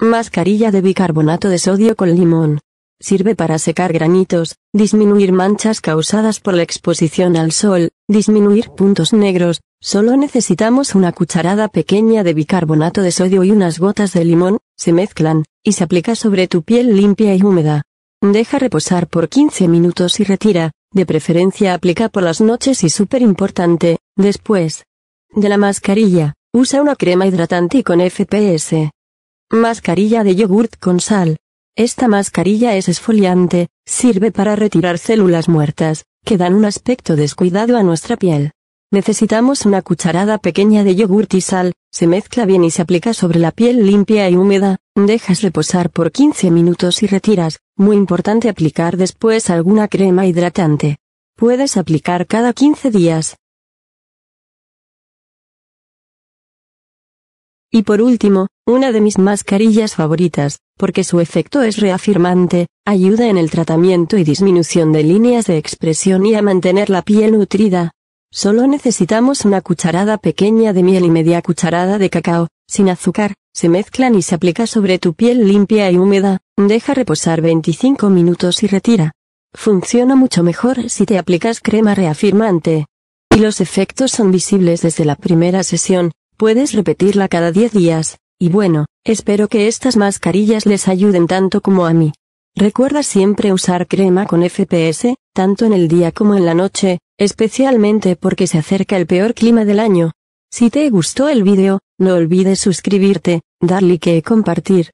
Mascarilla de bicarbonato de sodio con limón. Sirve para secar granitos, disminuir manchas causadas por la exposición al sol, disminuir puntos negros, solo necesitamos una cucharada pequeña de bicarbonato de sodio y unas gotas de limón, se mezclan, y se aplica sobre tu piel limpia y húmeda. Deja reposar por 15 minutos y retira, de preferencia aplica por las noches y súper importante, después de la mascarilla, usa una crema hidratante y con FPS. Mascarilla de yogurt con sal. Esta mascarilla es esfoliante, sirve para retirar células muertas, que dan un aspecto descuidado a nuestra piel. Necesitamos una cucharada pequeña de yogurt y sal, se mezcla bien y se aplica sobre la piel limpia y húmeda, dejas reposar por 15 minutos y retiras, muy importante aplicar después alguna crema hidratante. Puedes aplicar cada 15 días, Y por último, una de mis mascarillas favoritas, porque su efecto es reafirmante, ayuda en el tratamiento y disminución de líneas de expresión y a mantener la piel nutrida. Solo necesitamos una cucharada pequeña de miel y media cucharada de cacao, sin azúcar, se mezclan y se aplica sobre tu piel limpia y húmeda, deja reposar 25 minutos y retira. Funciona mucho mejor si te aplicas crema reafirmante. Y los efectos son visibles desde la primera sesión, Puedes repetirla cada 10 días, y bueno, espero que estas mascarillas les ayuden tanto como a mí. Recuerda siempre usar crema con FPS, tanto en el día como en la noche, especialmente porque se acerca el peor clima del año. Si te gustó el vídeo, no olvides suscribirte, darle like y compartir.